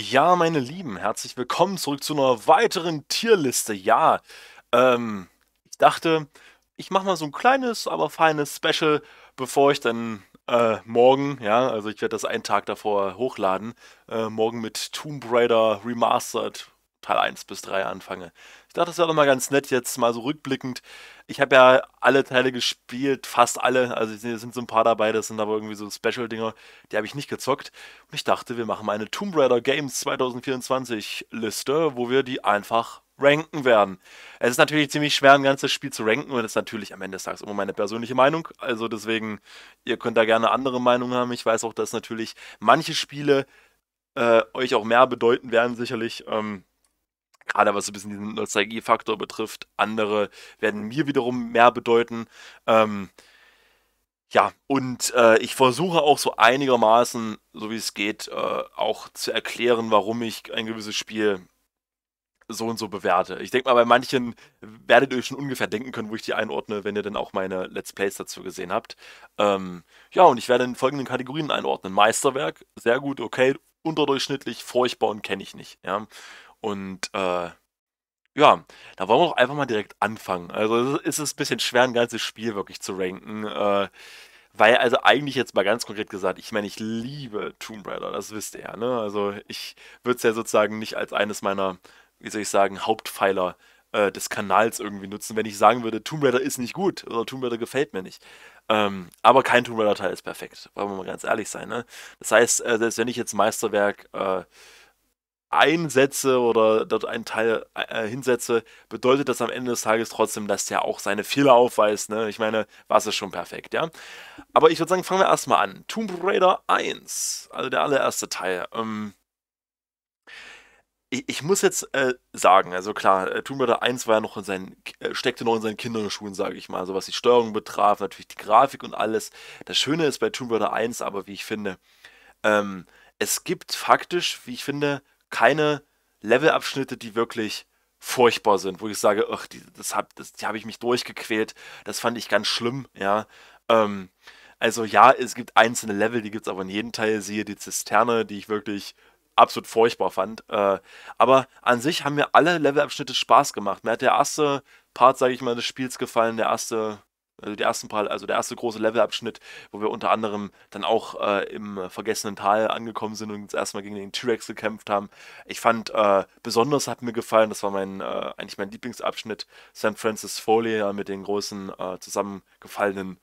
Ja, meine Lieben, herzlich willkommen zurück zu einer weiteren Tierliste. Ja, ähm, ich dachte, ich mache mal so ein kleines, aber feines Special, bevor ich dann äh, morgen, ja, also ich werde das einen Tag davor hochladen, äh, morgen mit Tomb Raider Remastered Teil 1 bis 3 anfange. Ich dachte, das wäre doch mal ganz nett jetzt mal so rückblickend. Ich habe ja alle Teile gespielt, fast alle. Also es sind so ein paar dabei, das sind aber irgendwie so Special-Dinger, die habe ich nicht gezockt. Und ich dachte, wir machen mal eine Tomb Raider Games 2024-Liste, wo wir die einfach ranken werden. Es ist natürlich ziemlich schwer, ein ganzes Spiel zu ranken und das ist natürlich am Ende des Tages immer meine persönliche Meinung. Also deswegen, ihr könnt da gerne andere Meinungen haben. Ich weiß auch, dass natürlich manche Spiele äh, euch auch mehr bedeuten werden, sicherlich. Ähm, gerade was so ein bisschen diesen Nostalgie-Faktor betrifft. Andere werden mir wiederum mehr bedeuten. Ähm, ja, und äh, ich versuche auch so einigermaßen, so wie es geht, äh, auch zu erklären, warum ich ein gewisses Spiel so und so bewerte. Ich denke mal, bei manchen werdet ihr euch schon ungefähr denken können, wo ich die einordne, wenn ihr dann auch meine Let's Plays dazu gesehen habt. Ähm, ja, und ich werde in folgenden Kategorien einordnen. Meisterwerk, sehr gut, okay, unterdurchschnittlich, furchtbar und kenne ich nicht. Ja. Und äh, ja, da wollen wir doch einfach mal direkt anfangen. Also es ist ein bisschen schwer, ein ganzes Spiel wirklich zu ranken. Äh, weil, also eigentlich jetzt mal ganz konkret gesagt, ich meine, ich liebe Tomb Raider, das wisst ihr ja. Ne? Also ich würde es ja sozusagen nicht als eines meiner, wie soll ich sagen, Hauptpfeiler äh, des Kanals irgendwie nutzen, wenn ich sagen würde, Tomb Raider ist nicht gut oder Tomb Raider gefällt mir nicht. Ähm, aber kein Tomb Raider-Teil ist perfekt, wollen wir mal ganz ehrlich sein. Ne? Das heißt, äh, selbst wenn ich jetzt Meisterwerk... Äh, einsetze oder dort einen Teil äh, hinsetze, bedeutet das am Ende des Tages trotzdem, dass der auch seine Fehler aufweist. Ne? Ich meine, war es schon perfekt, ja? Aber ich würde sagen, fangen wir erstmal an. Tomb Raider 1, also der allererste Teil. Ähm, ich, ich, muss jetzt äh, sagen, also klar, äh, Tomb Raider 1 war ja noch in seinen, äh, steckte noch in seinen Kinderschuhen, sage ich mal. Also was die Steuerung betraf, natürlich die Grafik und alles. Das Schöne ist bei Tomb Raider 1 aber, wie ich finde, ähm, es gibt faktisch, wie ich finde, keine Levelabschnitte, die wirklich furchtbar sind, wo ich sage, ach, die, das habe hab ich mich durchgequält, das fand ich ganz schlimm, ja. Ähm, also ja, es gibt einzelne Level, die gibt es aber in jedem Teil, siehe die Zisterne, die ich wirklich absolut furchtbar fand. Äh, aber an sich haben mir alle Levelabschnitte Spaß gemacht. Mir hat der erste Part, sage ich mal, des Spiels gefallen, der erste also, die ersten paar, also der erste große Levelabschnitt, wo wir unter anderem dann auch äh, im vergessenen Tal angekommen sind und jetzt erstmal gegen den T-Rex gekämpft haben. Ich fand, äh, besonders hat mir gefallen, das war mein, äh, eigentlich mein Lieblingsabschnitt, St. Francis Foley äh, mit den großen äh, zusammengefallenen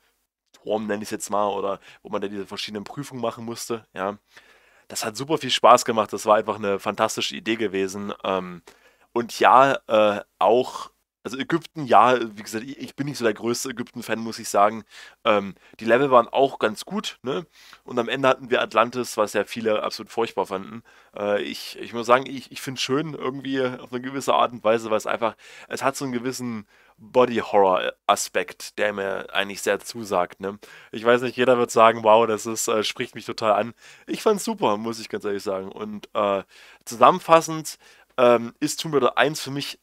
Turm, nenne ich es jetzt mal, oder wo man dann diese verschiedenen Prüfungen machen musste. Ja. Das hat super viel Spaß gemacht, das war einfach eine fantastische Idee gewesen. Ähm, und ja, äh, auch also Ägypten, ja, wie gesagt, ich bin nicht so der größte Ägypten-Fan, muss ich sagen. Ähm, die Level waren auch ganz gut, ne? Und am Ende hatten wir Atlantis, was ja viele absolut furchtbar fanden. Äh, ich, ich muss sagen, ich, ich finde es schön irgendwie auf eine gewisse Art und Weise, weil es einfach, es hat so einen gewissen Body-Horror-Aspekt, der mir eigentlich sehr zusagt, ne? Ich weiß nicht, jeder wird sagen, wow, das ist, äh, spricht mich total an. Ich fand's super, muss ich ganz ehrlich sagen. Und äh, zusammenfassend ähm, ist Tomb Raider 1 für mich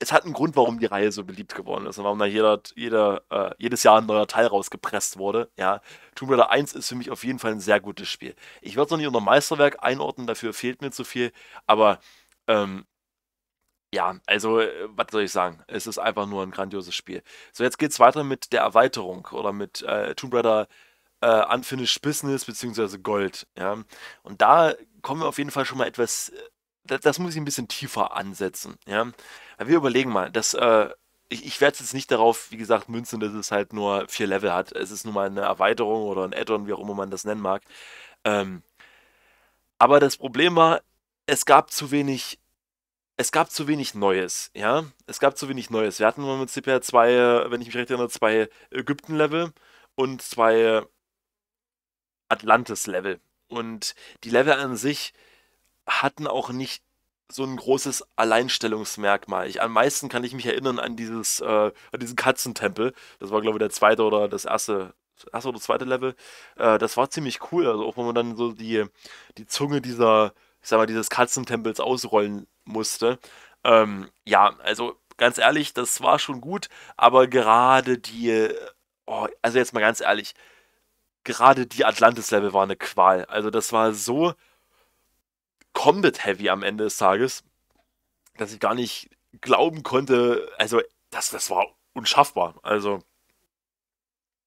es hat einen Grund, warum die Reihe so beliebt geworden ist und warum da jeder, jeder, äh, jedes Jahr ein neuer Teil rausgepresst wurde. Ja, Tomb Raider 1 ist für mich auf jeden Fall ein sehr gutes Spiel. Ich würde es noch nicht unter Meisterwerk einordnen, dafür fehlt mir zu viel, aber ähm, ja, also, äh, was soll ich sagen? Es ist einfach nur ein grandioses Spiel. So, jetzt geht es weiter mit der Erweiterung oder mit äh, Tomb Raider äh, Unfinished Business bzw. Gold. Ja? Und da kommen wir auf jeden Fall schon mal etwas äh, das, muss ich ein bisschen tiefer ansetzen. Ja? Wir überlegen mal, dass äh, ich, ich werde jetzt nicht darauf, wie gesagt, münzen, dass es halt nur vier Level hat. Es ist nun mal eine Erweiterung oder ein Add-on, wie auch immer man das nennen mag. Ähm, aber das Problem war, es gab zu wenig, es gab zu wenig Neues, ja. Es gab zu wenig Neues. Wir hatten im Prinzip zwei, wenn ich mich recht erinnere, zwei Ägypten-Level und zwei Atlantis-Level. Und die Level an sich hatten auch nicht so ein großes Alleinstellungsmerkmal. Ich, am meisten kann ich mich erinnern an dieses, äh, an diesen Katzentempel. Das war, glaube ich, der zweite oder das erste, erste oder zweite Level. Äh, das war ziemlich cool. Also auch wenn man dann so die, die Zunge dieser, ich sag mal, dieses Katzentempels ausrollen musste. Ähm, ja, also ganz ehrlich, das war schon gut, aber gerade die, oh, also jetzt mal ganz ehrlich, gerade die Atlantis-Level war eine Qual. Also das war so Combat-heavy am Ende des Tages, dass ich gar nicht glauben konnte, also das, das war unschaffbar. Also,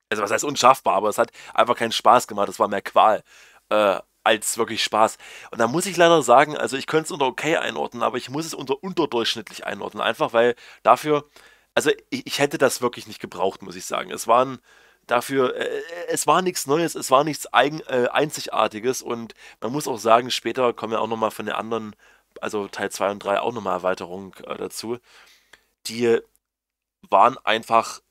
also was heißt unschaffbar, aber es hat einfach keinen Spaß gemacht, es war mehr Qual. Äh, als wirklich Spaß. Und da muss ich leider sagen, also ich könnte es unter okay einordnen, aber ich muss es unter unterdurchschnittlich einordnen. Einfach weil dafür, also ich, ich hätte das wirklich nicht gebraucht, muss ich sagen. Es waren dafür, äh, es war nichts Neues, es war nichts Eigen, äh, Einzigartiges und man muss auch sagen, später kommen ja auch nochmal von den anderen, also Teil 2 und 3 auch nochmal Erweiterung äh, dazu, die waren einfach,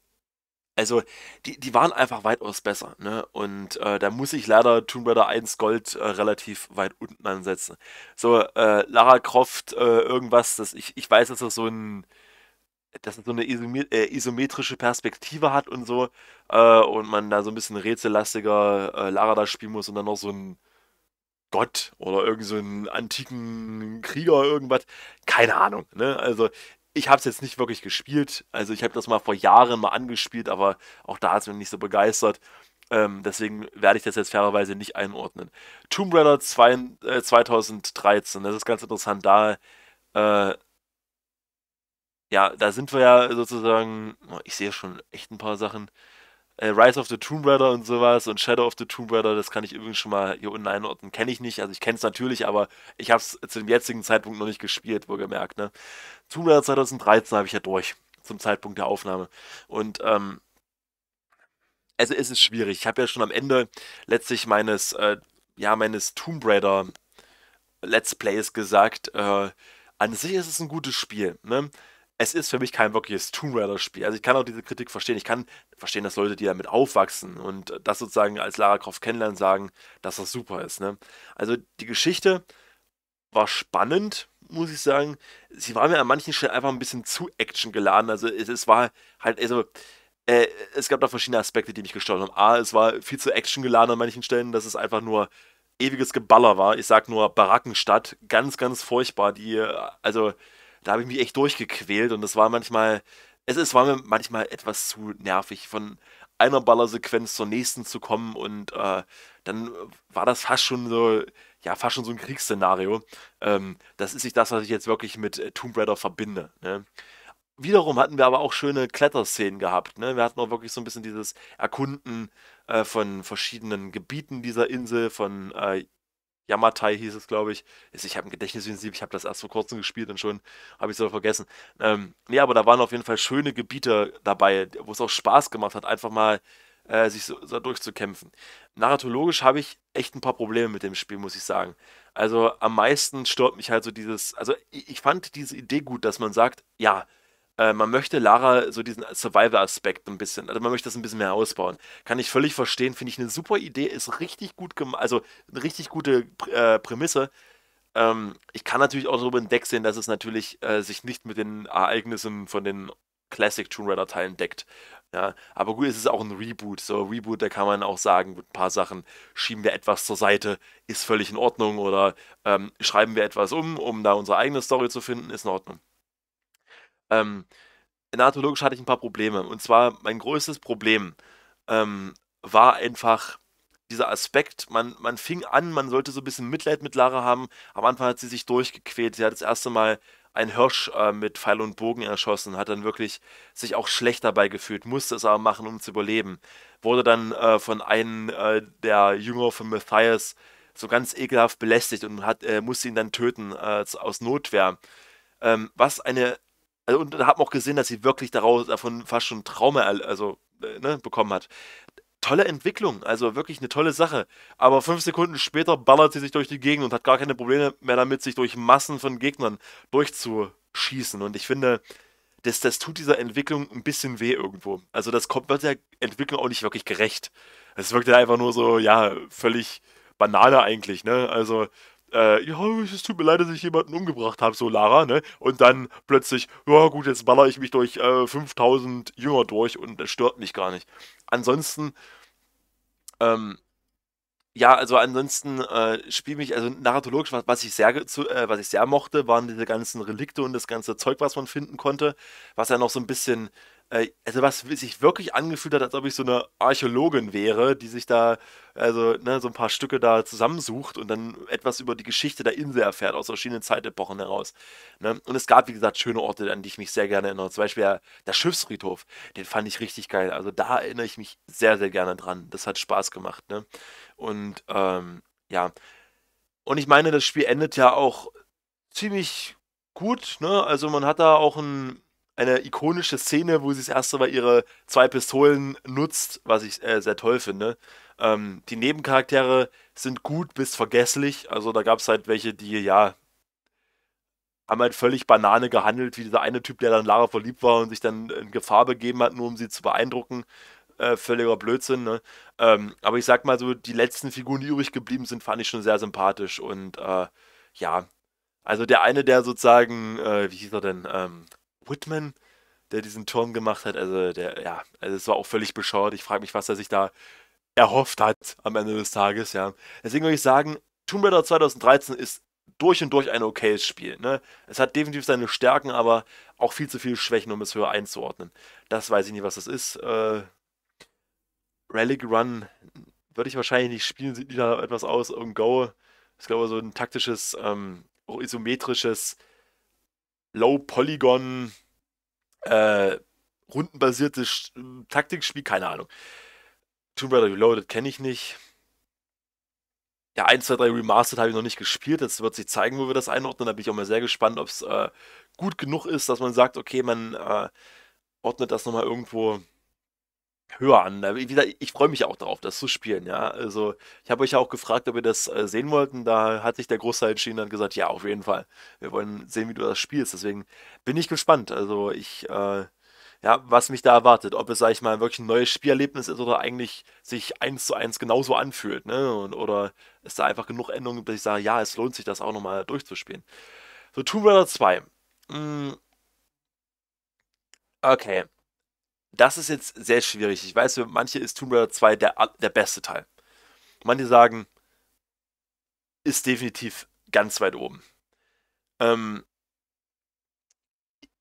also die, die waren einfach weitaus besser, ne? Und äh, da muss ich leider Tomb Raider 1 Gold äh, relativ weit unten ansetzen. So, äh, Lara Croft, irgendwas, das ich, ich weiß, dass das so ein dass es so eine äh, isometrische Perspektive hat und so äh, und man da so ein bisschen rätsellastiger äh, da spielen muss und dann noch so ein Gott oder irgend so einen antiken Krieger oder irgendwas. Keine Ahnung. Ne? Also ich habe es jetzt nicht wirklich gespielt. Also ich habe das mal vor Jahren mal angespielt, aber auch da hat es mich nicht so begeistert. Ähm, deswegen werde ich das jetzt fairerweise nicht einordnen. Tomb Raider 2, äh, 2013, das ist ganz interessant. Da äh, ja, da sind wir ja sozusagen, oh, ich sehe schon echt ein paar Sachen. Äh, Rise of the Tomb Raider und sowas und Shadow of the Tomb Raider, das kann ich übrigens schon mal hier unten einordnen. Kenne ich nicht, also ich kenne es natürlich, aber ich habe es zu dem jetzigen Zeitpunkt noch nicht gespielt, wohlgemerkt. Ne? Tomb Raider 2013 habe ich ja durch, zum Zeitpunkt der Aufnahme. Und ähm, also es ist schwierig. Ich habe ja schon am Ende letztlich meines, äh, ja, meines Tomb Raider Let's Plays gesagt, äh, an sich ist es ein gutes Spiel. Ne? es ist für mich kein wirkliches Tomb Raider-Spiel. Also ich kann auch diese Kritik verstehen. Ich kann verstehen, dass Leute, die damit aufwachsen und das sozusagen als Lara Croft kennenlernen, sagen, dass das super ist. Ne? Also die Geschichte war spannend, muss ich sagen. Sie war mir an manchen Stellen einfach ein bisschen zu actiongeladen. Also es, es, war halt, also äh, es gab da verschiedene Aspekte, die mich gestört haben. A, es war viel zu actiongeladen an manchen Stellen, dass es einfach nur ewiges Geballer war. Ich sag nur Barackenstadt, ganz, ganz furchtbar. Die, also da habe ich mich echt durchgequält und es war manchmal, es, es war mir manchmal etwas zu nervig, von einer Ballersequenz zur nächsten zu kommen und äh, dann war das fast schon so, ja, fast schon so ein Kriegsszenario. Ähm, das ist nicht das, was ich jetzt wirklich mit äh, Tomb Raider verbinde. Ne? Wiederum hatten wir aber auch schöne Kletterszenen gehabt. Ne? Wir hatten auch wirklich so ein bisschen dieses Erkunden äh, von verschiedenen Gebieten dieser Insel, von äh, Yamatai hieß es, glaube ich. Ich habe ein Gedächtnis Gedächtnisprinzip, ich habe das erst vor kurzem gespielt und schon habe ich es vergessen. Ähm, nee, aber da waren auf jeden Fall schöne Gebiete dabei, wo es auch Spaß gemacht hat, einfach mal äh, sich so, so durchzukämpfen. Narratologisch habe ich echt ein paar Probleme mit dem Spiel, muss ich sagen. Also am meisten stört mich halt so dieses, also ich, ich fand diese Idee gut, dass man sagt, ja, äh, man möchte Lara so diesen Survivor-Aspekt ein bisschen, also man möchte das ein bisschen mehr ausbauen. Kann ich völlig verstehen, finde ich eine super Idee, ist richtig gut gemacht, also eine richtig gute äh, Prämisse. Ähm, ich kann natürlich auch darüber sehen, dass es natürlich äh, sich nicht mit den Ereignissen von den Classic Tomb Raider Teilen deckt. Ja, aber gut, es ist auch ein Reboot. So, Reboot, da kann man auch sagen, mit ein paar Sachen schieben wir etwas zur Seite, ist völlig in Ordnung. Oder ähm, schreiben wir etwas um, um da unsere eigene Story zu finden, ist in Ordnung. Ähm, anatologisch hatte ich ein paar Probleme. Und zwar mein größtes Problem ähm, war einfach dieser Aspekt, man, man fing an, man sollte so ein bisschen Mitleid mit Lara haben. Am Anfang hat sie sich durchgequält. Sie hat das erste Mal einen Hirsch äh, mit Pfeil und Bogen erschossen, hat dann wirklich sich auch schlecht dabei gefühlt, musste es aber machen, um zu überleben. Wurde dann äh, von einem äh, der Jünger von Matthias so ganz ekelhaft belästigt und hat, äh, musste ihn dann töten äh, aus Notwehr. Ähm, was eine also, und haben auch gesehen, dass sie wirklich daraus, davon äh, fast schon Trauma also, äh, ne, bekommen hat. Tolle Entwicklung, also wirklich eine tolle Sache. Aber fünf Sekunden später ballert sie sich durch die Gegend und hat gar keine Probleme mehr damit, sich durch Massen von Gegnern durchzuschießen. Und ich finde, das, das tut dieser Entwicklung ein bisschen weh irgendwo. Also das kommt, wird der Entwicklung auch nicht wirklich gerecht. Es wirkt ja einfach nur so, ja, völlig Banane eigentlich, ne? Also äh, ja, es tut mir leid, dass ich jemanden umgebracht habe, so Lara, ne? Und dann plötzlich, ja gut, jetzt baller ich mich durch äh, 5000 Jünger durch und das stört mich gar nicht. Ansonsten, ähm, ja, also ansonsten äh, spiele mich, also narratologisch, was, was ich sehr zu, äh, was ich sehr mochte, waren diese ganzen Relikte und das ganze Zeug, was man finden konnte, was ja noch so ein bisschen äh, also was sich wirklich angefühlt hat, als ob ich so eine Archäologin wäre, die sich da, also ne, so ein paar Stücke da zusammensucht und dann etwas über die Geschichte der Insel erfährt, aus verschiedenen Zeitepochen heraus. Ne? Und es gab, wie gesagt, schöne Orte, an die ich mich sehr gerne erinnere. Zum Beispiel der, der Schiffsfriedhof, den fand ich richtig geil. Also da erinnere ich mich sehr, sehr gerne dran. Das hat Spaß gemacht. Ne? Und ähm, ja. Und ich meine, das Spiel endet ja auch ziemlich gut. Ne? Also man hat da auch ein eine ikonische Szene, wo sie das erste Mal ihre zwei Pistolen nutzt, was ich äh, sehr toll finde. Ähm, die Nebencharaktere sind gut bis vergesslich. Also da gab es halt welche, die ja haben halt völlig Banane gehandelt, wie dieser eine Typ, der dann Lara verliebt war und sich dann in Gefahr begeben hat, nur um sie zu beeindrucken. Äh, völliger Blödsinn, ne? ähm, aber ich sag mal so, die letzten Figuren, die übrig geblieben sind, fand ich schon sehr sympathisch und äh, ja. Also der eine, der sozusagen, äh, wie hieß er denn, ähm, Whitman, der diesen Turm gemacht hat. Also, der, ja, also es war auch völlig bescheuert. Ich frage mich, was er sich da erhofft hat am Ende des Tages, ja. Deswegen würde ich sagen, Tomb Raider 2013 ist durch und durch ein okayes Spiel. Ne? Es hat definitiv seine Stärken, aber auch viel zu viele Schwächen, um es höher einzuordnen. Das weiß ich nicht, was das ist. Äh, Relic Run würde ich wahrscheinlich nicht spielen, sieht wieder etwas aus. Und Go ist, glaube ich, so ein taktisches, ähm, isometrisches Low-Polygon, äh, rundenbasiertes Taktikspiel, keine Ahnung. Tomb Raider Reloaded kenne ich nicht. Ja, 1, 2, 3 Remastered habe ich noch nicht gespielt. Jetzt wird sich zeigen, wo wir das einordnen. Da bin ich auch mal sehr gespannt, ob es äh, gut genug ist, dass man sagt, okay, man äh, ordnet das nochmal irgendwo höher an. Wie gesagt, ich freue mich auch darauf, das zu spielen, ja. Also, ich habe euch ja auch gefragt, ob ihr das äh, sehen wollten. Da hat sich der Großteil entschieden und gesagt, ja, auf jeden Fall. Wir wollen sehen, wie du das spielst. Deswegen bin ich gespannt. Also, ich, äh, ja, was mich da erwartet. Ob es, sag ich mal, wirklich ein neues Spielerlebnis ist oder eigentlich sich eins zu eins genauso anfühlt, ne? Und, oder ist da einfach genug Änderungen, dass ich sage, ja, es lohnt sich, das auch nochmal durchzuspielen. So, Tomb Raider 2. Mm. Hm. Okay. Das ist jetzt sehr schwierig. Ich weiß, für manche ist Tomb Raider 2 der, der beste Teil. Manche sagen, ist definitiv ganz weit oben. Ähm,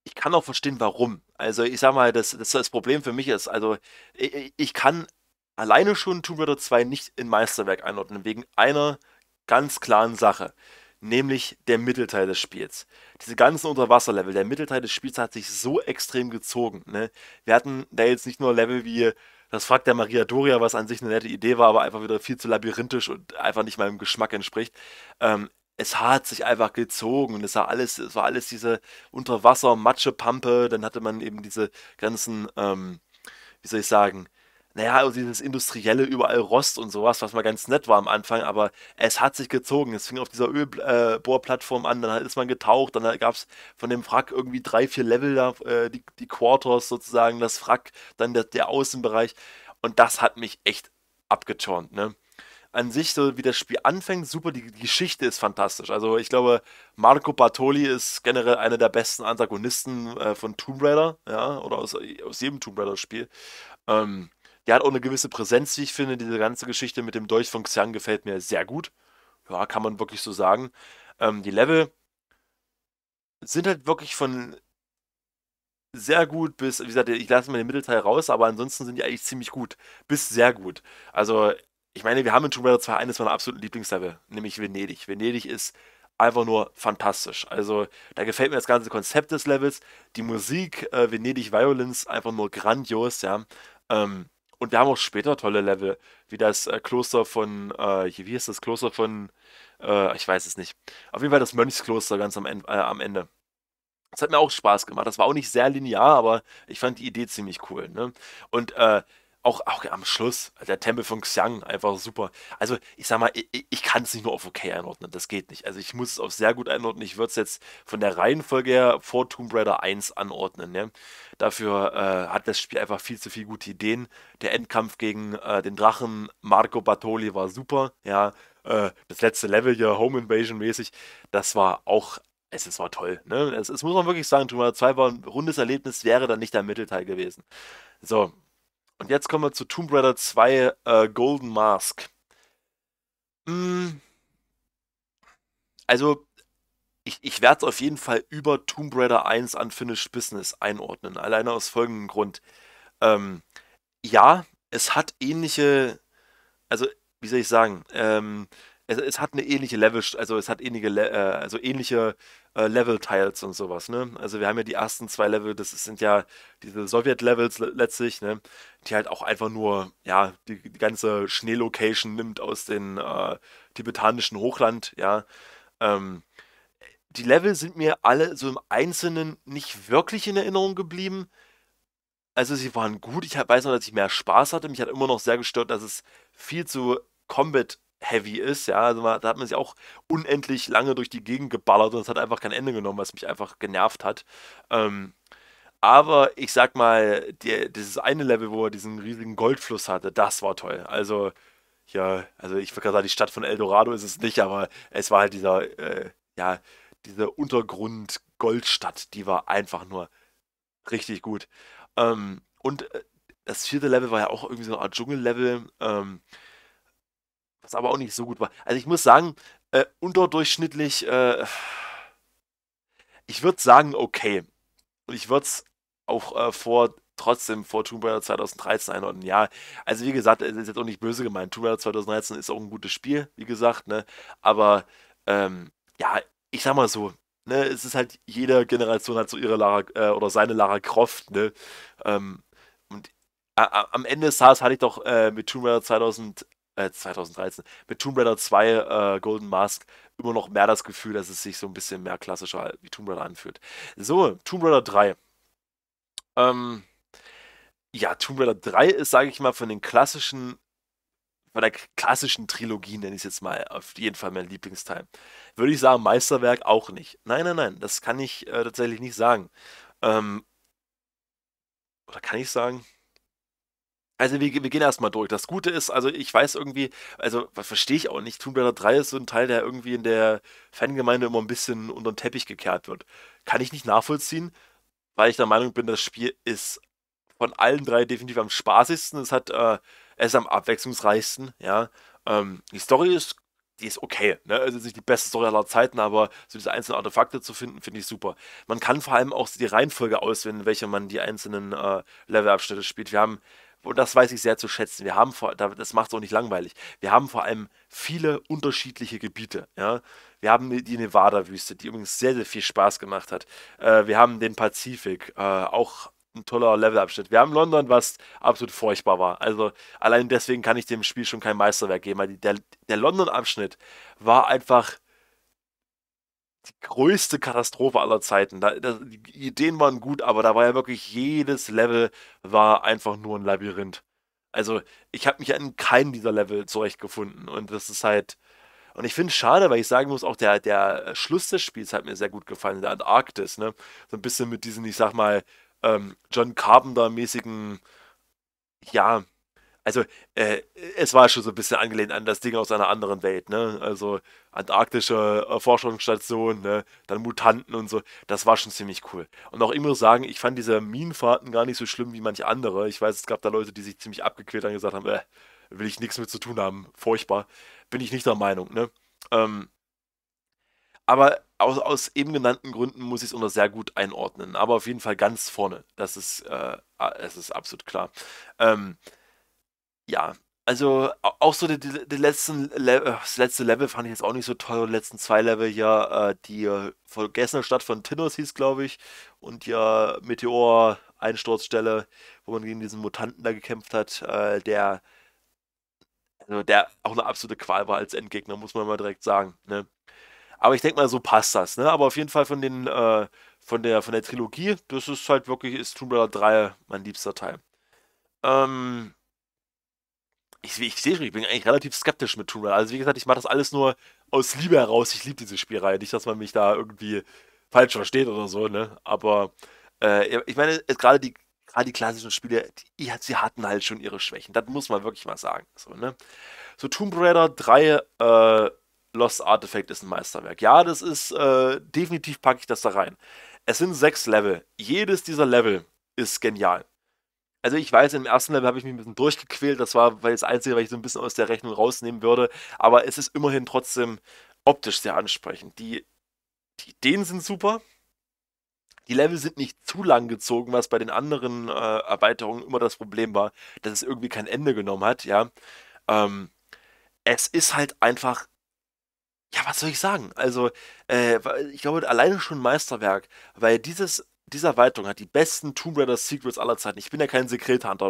ich kann auch verstehen, warum. Also ich sag mal, dass, das, das Problem für mich ist, also ich, ich kann alleine schon Tomb Raider 2 nicht in Meisterwerk einordnen, wegen einer ganz klaren Sache nämlich der Mittelteil des Spiels. Diese ganzen Unterwasserlevel, der Mittelteil des Spiels hat sich so extrem gezogen. Ne? Wir hatten da jetzt nicht nur Level wie das fragt der Maria Doria, was an sich eine nette Idee war, aber einfach wieder viel zu labyrinthisch und einfach nicht meinem Geschmack entspricht. Ähm, es hat sich einfach gezogen und es war alles, es war alles diese Unterwasser-Matschepampe, dann hatte man eben diese ganzen, ähm, wie soll ich sagen, naja, also dieses industrielle, überall Rost und sowas, was mal ganz nett war am Anfang, aber es hat sich gezogen. Es fing auf dieser Ölbohrplattform äh, an, dann ist man getaucht, dann gab es von dem Wrack irgendwie drei, vier Level da, äh, die, die, Quarters sozusagen, das Wrack, dann der, der Außenbereich und das hat mich echt abgeturnt, ne? An sich, so wie das Spiel anfängt, super, die, Geschichte ist fantastisch. Also ich glaube, Marco Bartoli ist generell einer der besten Antagonisten äh, von Tomb Raider, ja, oder aus, aus jedem Tomb Raider-Spiel. Ähm, die hat auch eine gewisse Präsenz, wie ich finde. Diese ganze Geschichte mit dem Dolch von Xiang gefällt mir sehr gut. Ja, kann man wirklich so sagen. Ähm, die Level sind halt wirklich von sehr gut bis, wie gesagt, ich lasse mal den Mittelteil raus, aber ansonsten sind die eigentlich ziemlich gut. Bis sehr gut. Also, ich meine, wir haben in Tomb Raider 2 eines meiner absoluten Lieblingslevel, nämlich Venedig. Venedig ist einfach nur fantastisch. Also, da gefällt mir das ganze Konzept des Levels, die Musik, äh, Venedig Violence, einfach nur grandios, ja. Ähm, und wir haben auch später tolle Level, wie das äh, Kloster von, äh, wie ist das Kloster von, äh, ich weiß es nicht. Auf jeden Fall das Mönchskloster ganz am, en äh, am Ende. Das hat mir auch Spaß gemacht. Das war auch nicht sehr linear, aber ich fand die Idee ziemlich cool. Ne? Und äh, auch, auch am Schluss, der Tempel von Xiang, einfach super. Also, ich sag mal, ich, ich kann es nicht nur auf okay einordnen, das geht nicht. Also, ich muss es auf sehr gut einordnen. Ich würde es jetzt von der Reihenfolge her vor Tomb Raider 1 anordnen. Ne? Dafür äh, hat das Spiel einfach viel zu viele gute Ideen. Der Endkampf gegen äh, den Drachen Marco Batoli war super. Ja, äh, das letzte Level hier, Home Invasion mäßig, das war auch es, es war toll. Ne? Es, es muss man wirklich sagen, Tomb Raider 2 war ein rundes Erlebnis, wäre dann nicht der Mittelteil gewesen. So, und jetzt kommen wir zu Tomb Raider 2 äh, Golden Mask. Hm. Also, ich, ich werde es auf jeden Fall über Tomb Raider 1 Unfinished Business einordnen. Alleine aus folgendem Grund. Ähm, ja, es hat ähnliche, also wie soll ich sagen, ähm, es, es hat eine ähnliche Level, also es hat ähnliche, Le äh, also ähnliche äh, Level-Tiles und sowas, ne? Also wir haben ja die ersten zwei Level, das sind ja diese Sowjet-Levels letztlich, ne? Die halt auch einfach nur, ja, die, die ganze Schneelocation nimmt aus dem äh, tibetanischen Hochland, ja. Ähm, die Level sind mir alle so im Einzelnen nicht wirklich in Erinnerung geblieben. Also sie waren gut. Ich weiß noch, dass ich mehr Spaß hatte. Mich hat immer noch sehr gestört, dass es viel zu Combat heavy ist, ja, also man, da hat man sich auch unendlich lange durch die Gegend geballert und es hat einfach kein Ende genommen, was mich einfach genervt hat. Ähm, aber ich sag mal, die, dieses eine Level, wo er diesen riesigen Goldfluss hatte, das war toll. Also, ja, also ich würde gerade sagen, die Stadt von Eldorado ist es nicht, aber es war halt dieser, äh, ja, diese Untergrund-Goldstadt, die war einfach nur richtig gut. Ähm, und äh, das vierte Level war ja auch irgendwie so eine Art Dschungel-Level. Ähm, das aber auch nicht so gut war. Also ich muss sagen, äh, unterdurchschnittlich, äh, ich würde sagen, okay. Und ich würde es auch äh, vor trotzdem vor Tomb Raider 2013 einordnen. Ja, also wie gesagt, es ist jetzt auch nicht böse gemeint. Tomb Raider 2013 ist auch ein gutes Spiel, wie gesagt, ne? Aber ähm, ja, ich sag mal so, ne, es ist halt, jede Generation hat so ihre Lara äh, oder seine Lara Croft, ne? Ähm, und äh, am Ende des Tages hatte ich doch äh, mit Tomb Raider 2000 2013, äh, mit Tomb Raider 2 äh, Golden Mask immer noch mehr das Gefühl, dass es sich so ein bisschen mehr klassischer halt wie Tomb Raider anfühlt. So, Tomb Raider 3. Ähm, ja, Tomb Raider 3 ist, sage ich mal, von den klassischen, von der klassischen Trilogie, nenne ich es jetzt mal, auf jeden Fall mein Lieblingsteil. Würde ich sagen, Meisterwerk auch nicht. Nein, nein, nein, das kann ich äh, tatsächlich nicht sagen. Ähm, oder kann ich sagen? Also wir, wir gehen erstmal durch. Das Gute ist, also ich weiß irgendwie, also verstehe ich auch nicht, Tomb Raider 3 ist so ein Teil, der irgendwie in der Fangemeinde immer ein bisschen unter den Teppich gekehrt wird. Kann ich nicht nachvollziehen, weil ich der Meinung bin, das Spiel ist von allen drei definitiv am spaßigsten. Es hat, äh, es ist am abwechslungsreichsten, ja. Ähm, die Story ist, die ist okay, ne? Also nicht die beste Story aller Zeiten, aber so diese einzelnen Artefakte zu finden, finde ich super. Man kann vor allem auch die Reihenfolge auswählen, in welcher man die einzelnen äh, Levelabschnitte spielt. Wir haben und das weiß ich sehr zu schätzen. Wir haben vor, das macht es auch nicht langweilig. Wir haben vor allem viele unterschiedliche Gebiete. Ja? Wir haben die Nevada-Wüste, die übrigens sehr, sehr viel Spaß gemacht hat. Äh, wir haben den Pazifik, äh, auch ein toller Levelabschnitt. Wir haben London, was absolut furchtbar war. Also allein deswegen kann ich dem Spiel schon kein Meisterwerk geben, weil der, der London-Abschnitt war einfach die größte Katastrophe aller Zeiten. Da, da, die Ideen waren gut, aber da war ja wirklich jedes Level war einfach nur ein Labyrinth. Also ich habe mich an keinem dieser Level zurechtgefunden und das ist halt und ich finde es schade, weil ich sagen muss, auch der, der Schluss des Spiels hat mir sehr gut gefallen, der Antarktis, ne? So ein bisschen mit diesen, ich sag mal, ähm, John Carpenter-mäßigen, ja, also äh, es war schon so ein bisschen angelehnt an das Ding aus einer anderen Welt, ne? Also antarktische äh, Forschungsstation, ne? Dann Mutanten und so. Das war schon ziemlich cool. Und auch immer sagen, ich fand diese Minenfahrten gar nicht so schlimm wie manche andere. Ich weiß, es gab da Leute, die sich ziemlich abgequält haben und gesagt haben, äh, will ich nichts mit zu tun haben, furchtbar. Bin ich nicht der Meinung, ne? Ähm, aber aus, aus eben genannten Gründen muss ich es unter sehr gut einordnen. Aber auf jeden Fall ganz vorne. Das ist, äh, das ist absolut klar. Ähm, ja, also auch so die, die, die letzten Le äh, das letzte Level fand ich jetzt auch nicht so toll. Die letzten zwei Level hier, äh, die äh, vergessene Stadt von Tinnos hieß, glaube ich, und ja Meteor-Einsturzstelle, wo man gegen diesen Mutanten da gekämpft hat, äh, der also der auch eine absolute Qual war als Endgegner, muss man mal direkt sagen. Ne? Aber ich denke mal, so passt das. Ne? Aber auf jeden Fall von den äh, von der von der Trilogie, das ist halt wirklich ist Tomb Raider 3 mein liebster Teil. Ähm, ich, ich sehe schon, ich bin eigentlich relativ skeptisch mit Tomb Raider. Also wie gesagt, ich mache das alles nur aus Liebe heraus. Ich liebe diese Spielreihe. Nicht, dass man mich da irgendwie falsch versteht oder so, ne? Aber äh, ich meine, gerade die, gerade die klassischen Spiele, die, sie hatten halt schon ihre Schwächen. Das muss man wirklich mal sagen. So, ne? so Tomb Raider 3 äh, Lost Artifact ist ein Meisterwerk. Ja, das ist, äh, definitiv packe ich das da rein. Es sind sechs Level. Jedes dieser Level ist genial. Also ich weiß, im ersten Level habe ich mich ein bisschen durchgequält. Das war das Einzige, was ich so ein bisschen aus der Rechnung rausnehmen würde. Aber es ist immerhin trotzdem optisch sehr ansprechend. Die, die Ideen sind super. Die Level sind nicht zu lang gezogen, was bei den anderen äh, Erweiterungen immer das Problem war, dass es irgendwie kein Ende genommen hat, ja. Ähm, es ist halt einfach. Ja, was soll ich sagen? Also, äh, ich glaube, alleine schon Meisterwerk, weil dieses dieser Erweiterung hat die besten Tomb Raider Secrets aller Zeiten. Ich bin ja kein Sekrethunter,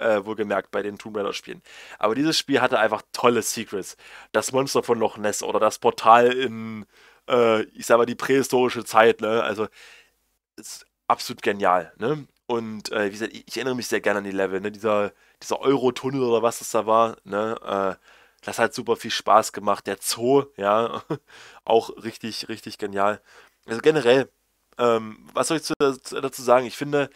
äh, wohlgemerkt, bei den Tomb Raider Spielen. Aber dieses Spiel hatte einfach tolle Secrets. Das Monster von Loch Ness oder das Portal in, äh, ich sag mal, die prähistorische Zeit, ne? Also, ist absolut genial, ne? Und äh, wie gesagt, ich, ich, erinnere mich sehr gerne an die Level, ne? Dieser, dieser Euro-Tunnel oder was das da war, ne? Äh, das hat super viel Spaß gemacht. Der Zoo, ja, auch richtig, richtig genial. Also generell, ähm, was soll ich zu, dazu sagen? Ich finde,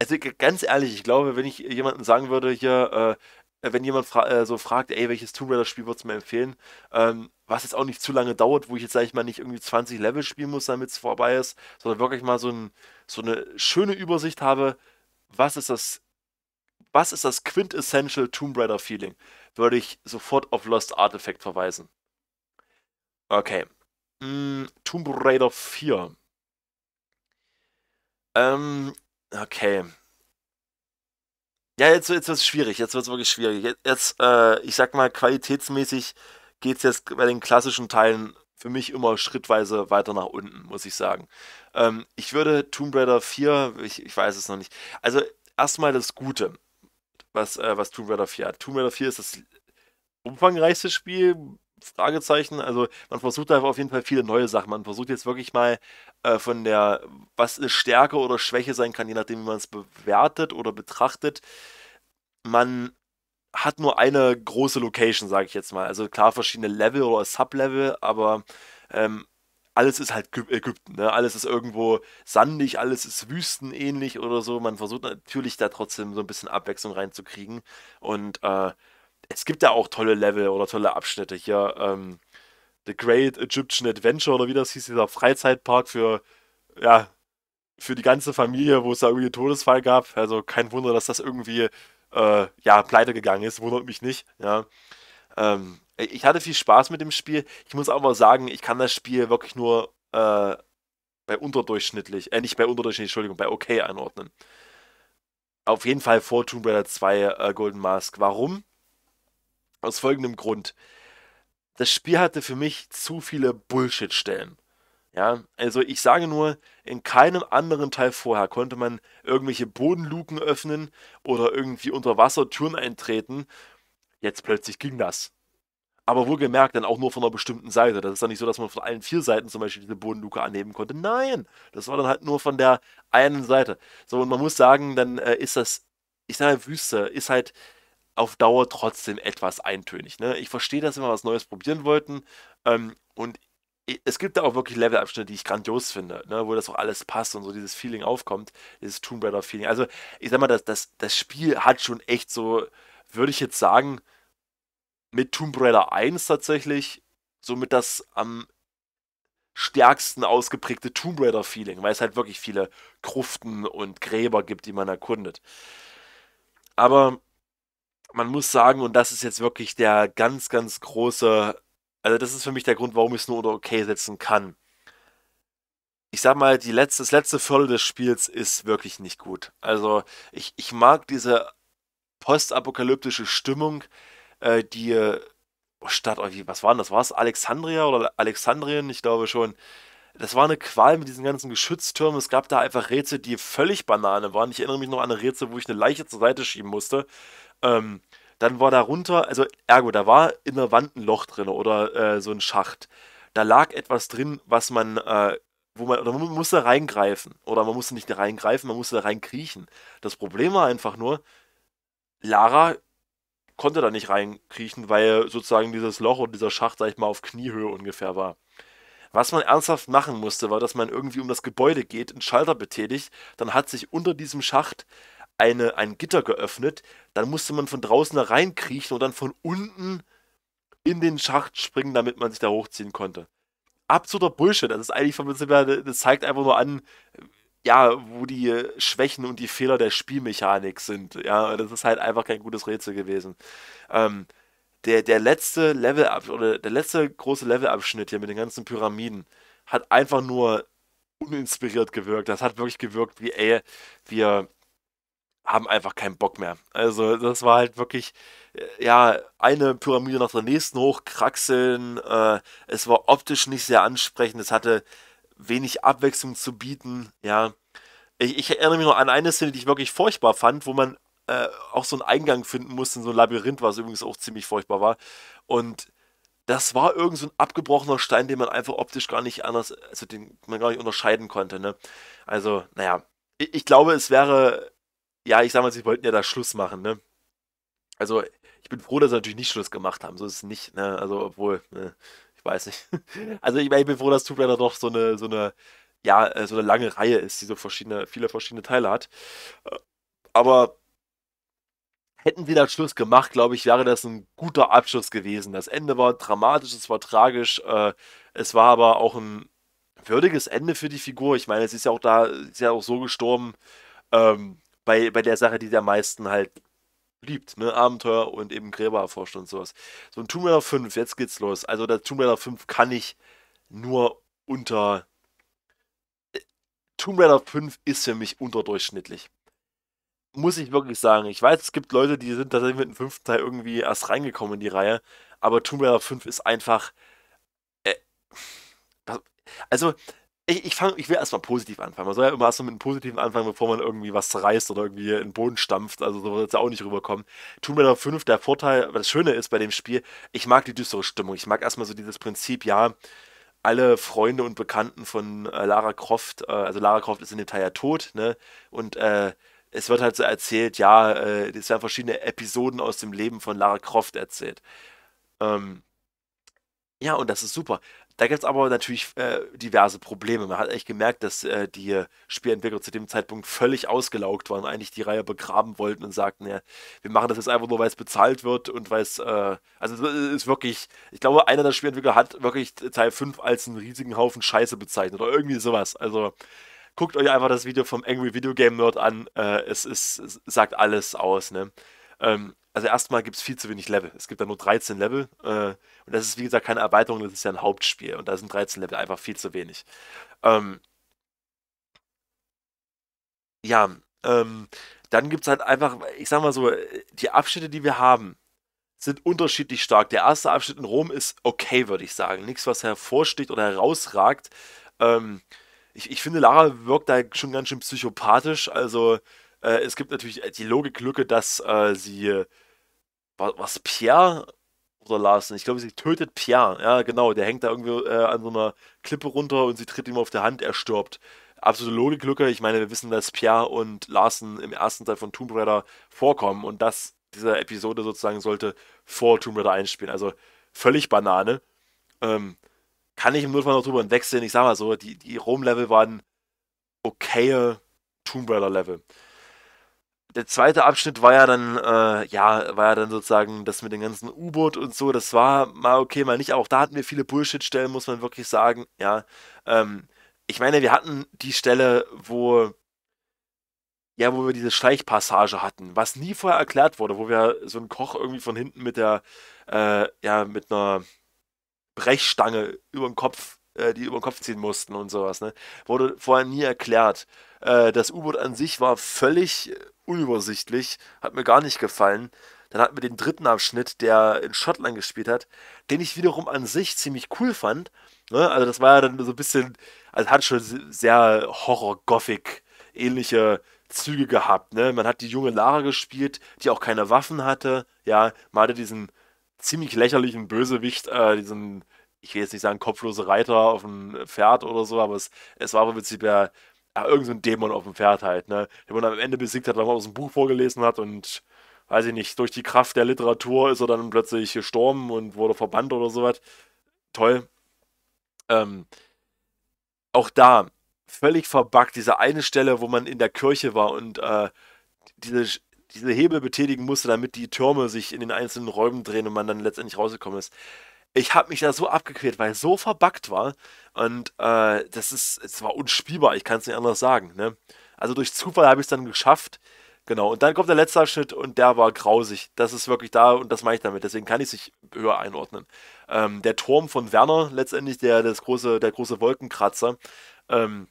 also ganz ehrlich, ich glaube, wenn ich jemandem sagen würde, hier, äh, wenn jemand fra äh, so fragt, ey, welches Tomb Raider-Spiel würdest du mir empfehlen, ähm, was jetzt auch nicht zu lange dauert, wo ich jetzt, sage ich mal, nicht irgendwie 20 Level spielen muss, damit es vorbei ist, sondern wirklich mal so, ein, so eine schöne Übersicht habe, was ist das was ist das quintessential Tomb Raider Feeling, würde ich sofort auf Lost Artifact verweisen. Okay. Mm, Tomb Raider 4. Ähm, okay. Ja, jetzt, jetzt wird es schwierig, jetzt wird es wirklich schwierig. Jetzt, äh, ich sag mal, qualitätsmäßig geht es jetzt bei den klassischen Teilen für mich immer schrittweise weiter nach unten, muss ich sagen. Ähm, ich würde Tomb Raider 4, ich, ich weiß es noch nicht. Also erstmal das Gute, was, äh, was Tomb Raider 4 hat. Tomb Raider 4 ist das umfangreichste Spiel, Fragezeichen. Also man versucht da auf jeden Fall viele neue Sachen. Man versucht jetzt wirklich mal äh, von der, was eine Stärke oder Schwäche sein kann, je nachdem, wie man es bewertet oder betrachtet. Man hat nur eine große Location, sage ich jetzt mal. Also klar, verschiedene Level oder Sublevel, aber ähm, alles ist halt Ägypten, ne? alles ist irgendwo sandig, alles ist wüstenähnlich oder so. Man versucht natürlich da trotzdem so ein bisschen Abwechslung reinzukriegen. Und äh, es gibt ja auch tolle Level oder tolle Abschnitte hier. Ähm, The Great Egyptian Adventure oder wie das hieß, dieser Freizeitpark für, ja, für die ganze Familie, wo es da irgendwie einen Todesfall gab. Also kein Wunder, dass das irgendwie, äh, ja, pleite gegangen ist. Wundert mich nicht, ja. Ähm, ich hatte viel Spaß mit dem Spiel. Ich muss aber sagen, ich kann das Spiel wirklich nur äh, bei unterdurchschnittlich, äh, nicht bei unterdurchschnittlich, Entschuldigung, bei okay einordnen. Auf jeden Fall vor Tomb Raider 2 äh, Golden Mask. Warum? Aus folgendem Grund das Spiel hatte für mich zu viele Bullshit-Stellen. Ja, also ich sage nur, in keinem anderen Teil vorher konnte man irgendwelche Bodenluken öffnen oder irgendwie unter Wasser Türen eintreten. Jetzt plötzlich ging das. Aber wohlgemerkt dann auch nur von einer bestimmten Seite. Das ist dann nicht so, dass man von allen vier Seiten zum Beispiel diese Bodenluke annehmen konnte. Nein, das war dann halt nur von der einen Seite. So, und man muss sagen, dann äh, ist das, ich sage Wüste, ist halt auf Dauer trotzdem etwas eintönig. Ne? Ich verstehe, dass wir mal was Neues probieren wollten. Ähm, und es gibt da auch wirklich Levelabschnitte, die ich grandios finde, ne? wo das auch alles passt und so dieses Feeling aufkommt, dieses Tomb Raider-Feeling. Also, ich sag mal, das, das, das Spiel hat schon echt so, würde ich jetzt sagen, mit Tomb Raider 1 tatsächlich somit das am stärksten ausgeprägte Tomb Raider-Feeling, weil es halt wirklich viele Gruften und Gräber gibt, die man erkundet. Aber man muss sagen, und das ist jetzt wirklich der ganz, ganz große, also das ist für mich der Grund, warum ich es nur Snowden okay setzen kann. Ich sag mal, die letzte, das letzte Viertel des Spiels ist wirklich nicht gut. Also ich, ich mag diese postapokalyptische Stimmung, äh, die oh, Stadt, oh, was war denn das? War es Alexandria oder Alexandrien? Ich glaube schon das war eine Qual mit diesen ganzen Geschütztürmen. Es gab da einfach Rätsel, die völlig Banane waren. Ich erinnere mich noch an eine Rätsel, wo ich eine Leiche zur Seite schieben musste, ähm, dann war da runter, also ergo, da war in der Wand ein Loch drin oder äh, so ein Schacht. Da lag etwas drin, was man, äh, wo man, oder man musste reingreifen. Oder man musste nicht reingreifen, man musste da reinkriechen. Das Problem war einfach nur, Lara konnte da nicht reinkriechen, weil sozusagen dieses Loch und dieser Schacht, sag ich mal, auf Kniehöhe ungefähr war. Was man ernsthaft machen musste, war, dass man irgendwie um das Gebäude geht, einen Schalter betätigt, dann hat sich unter diesem Schacht eine, ein Gitter geöffnet. Dann musste man von draußen da reinkriechen und dann von unten in den Schacht springen, damit man sich da hochziehen konnte. Absoluter Bullshit. Also das ist eigentlich vom das zeigt einfach nur an, ja, wo die Schwächen und die Fehler der Spielmechanik sind. Ja, das ist halt einfach kein gutes Rätsel gewesen. Ähm, der, der letzte Level oder der letzte große Levelabschnitt hier mit den ganzen Pyramiden hat einfach nur uninspiriert gewirkt. Das hat wirklich gewirkt wie, ey, wir haben einfach keinen Bock mehr. Also das war halt wirklich, äh, ja, eine Pyramide nach der nächsten hochkraxeln. Äh, es war optisch nicht sehr ansprechend. Es hatte wenig Abwechslung zu bieten. Ja, ich, ich erinnere mich noch an eine Szene, die ich wirklich furchtbar fand, wo man äh, auch so einen Eingang finden musste in so ein Labyrinth, was übrigens auch ziemlich furchtbar war. Und das war irgend so ein abgebrochener Stein, den man einfach optisch gar nicht anders, also den man gar nicht unterscheiden konnte. Ne? Also, naja, ich, ich glaube, es wäre ja, ich sag mal, sie wollten ja da Schluss machen, ne? Also, ich bin froh, dass sie natürlich nicht Schluss gemacht haben. So ist es nicht, ne? Also, obwohl, ne? ich weiß nicht. also, ich, mein, ich, bin froh, dass Tomb Raider doch so eine, so eine, ja, äh, so eine lange Reihe ist, die so verschiedene, viele verschiedene Teile hat. Äh, aber hätten sie da Schluss gemacht, glaube ich, wäre das ein guter Abschluss gewesen. Das Ende war dramatisch, es war tragisch, äh, es war aber auch ein würdiges Ende für die Figur. Ich meine, sie ist ja auch da, sie ist ja auch so gestorben. Ähm, bei, bei der Sache, die der meisten halt liebt, ne? Abenteuer und eben Gräber erforscht und sowas. So ein Tomb Raider 5, jetzt geht's los. Also der Tomb Raider 5 kann ich nur unter äh, Tomb Raider 5 ist für mich unterdurchschnittlich. Muss ich wirklich sagen. Ich weiß, es gibt Leute, die sind tatsächlich mit dem fünften Teil irgendwie erst reingekommen in die Reihe, aber Tomb Raider 5 ist einfach. Äh, also, ich, ich, fang, ich will erstmal positiv anfangen. Man soll ja immer erstmal mit einem positiven anfangen, bevor man irgendwie was zerreißt oder irgendwie in den Boden stampft. Also so wird es ja auch nicht rüberkommen. Tomb Raider 5, der Vorteil, das Schöne ist bei dem Spiel, ich mag die düstere Stimmung. Ich mag erstmal so dieses Prinzip, ja, alle Freunde und Bekannten von äh, Lara Croft, äh, also Lara Croft ist in dem Teil ja tot, ne? Und äh, es wird halt so erzählt, ja, äh, es werden verschiedene Episoden aus dem Leben von Lara Croft erzählt. Ähm, ja, und das ist super. Da gibt es aber natürlich äh, diverse Probleme. Man hat echt gemerkt, dass äh, die Spielentwickler zu dem Zeitpunkt völlig ausgelaugt waren, eigentlich die Reihe begraben wollten und sagten, ja, wir machen das jetzt einfach nur, weil es bezahlt wird und weil es, äh, also es ist wirklich, ich glaube, einer der Spielentwickler hat wirklich Teil 5 als einen riesigen Haufen Scheiße bezeichnet oder irgendwie sowas. Also guckt euch einfach das Video vom Angry Video Game Nerd an. Äh, es, ist, es sagt alles aus, ne? Ähm, also erstmal gibt es viel zu wenig Level. Es gibt da nur 13 Level. Äh, und das ist, wie gesagt, keine Erweiterung, das ist ja ein Hauptspiel. Und da sind 13 Level einfach viel zu wenig. Ähm, ja, ähm, dann gibt es halt einfach, ich sag mal so, die Abschnitte, die wir haben, sind unterschiedlich stark. Der erste Abschnitt in Rom ist okay, würde ich sagen. Nichts, was hervorsticht oder herausragt. Ähm, ich, ich, finde, Lara wirkt da schon ganz schön psychopathisch. Also äh, es gibt natürlich die Logiklücke, dass äh, sie was Pierre oder Larsen, ich glaube, sie tötet Pierre. Ja, genau, der hängt da irgendwie äh, an so einer Klippe runter und sie tritt ihm auf der Hand, er stirbt. Absolute Logiklücke. Ich meine, wir wissen, dass Pierre und Larsen im ersten Teil von Tomb Raider vorkommen und dass diese Episode sozusagen sollte vor Tomb Raider einspielen. Also völlig Banane. Ähm, kann ich im Notfall noch drüber hinwegsehen. Ich sag mal so, die, die Rom-Level waren okay Tomb Raider-Level der zweite Abschnitt war ja dann, äh, ja, war ja dann sozusagen das mit dem ganzen U-Boot und so, das war mal okay, mal nicht, auch da hatten wir viele Bullshit-Stellen, muss man wirklich sagen, ja. Ähm, ich meine, wir hatten die Stelle, wo, ja, wo wir diese Schleichpassage hatten, was nie vorher erklärt wurde, wo wir so einen Koch irgendwie von hinten mit der, äh, ja, mit einer Brechstange über den Kopf, äh, die über den Kopf ziehen mussten und sowas, ne? Wurde vorher nie erklärt. Äh, das U-Boot an sich war völlig unübersichtlich, hat mir gar nicht gefallen. Dann hatten wir den dritten Abschnitt, der in Schottland gespielt hat, den ich wiederum an sich ziemlich cool fand. Ne? Also das war ja dann so ein bisschen, also hat schon sehr Horror-Gothic ähnliche Züge gehabt. Ne? Man hat die junge Lara gespielt, die auch keine Waffen hatte. Ja, man hatte diesen ziemlich lächerlichen Bösewicht, äh, diesen, ich will jetzt nicht sagen kopflose Reiter auf dem Pferd oder so, aber es, es war im Prinzip ja ja, ah, irgend so ein Dämon auf dem Pferd halt, ne? Den man am Ende besiegt hat, weil man aus dem Buch vorgelesen hat und weiß ich nicht, durch die Kraft der Literatur ist er dann plötzlich gestorben und wurde verbannt oder sowas. Toll. Ähm, auch da, völlig verbuggt, diese eine Stelle, wo man in der Kirche war und äh, diese, diese Hebel betätigen musste, damit die Türme sich in den einzelnen Räumen drehen und man dann letztendlich rausgekommen ist ich habe mich da so abgequält, weil es so verbuggt war. Und äh, das ist, es war unspielbar, ich kann es nicht anders sagen. Ne? Also durch Zufall habe ich es dann geschafft. Genau, und dann kommt der letzte Schnitt und der war grausig. Das ist wirklich da und das meine ich damit. Deswegen kann ich es nicht höher einordnen. Ähm, der Turm von Werner, letztendlich der, das große, der große Wolkenkratzer, ähm,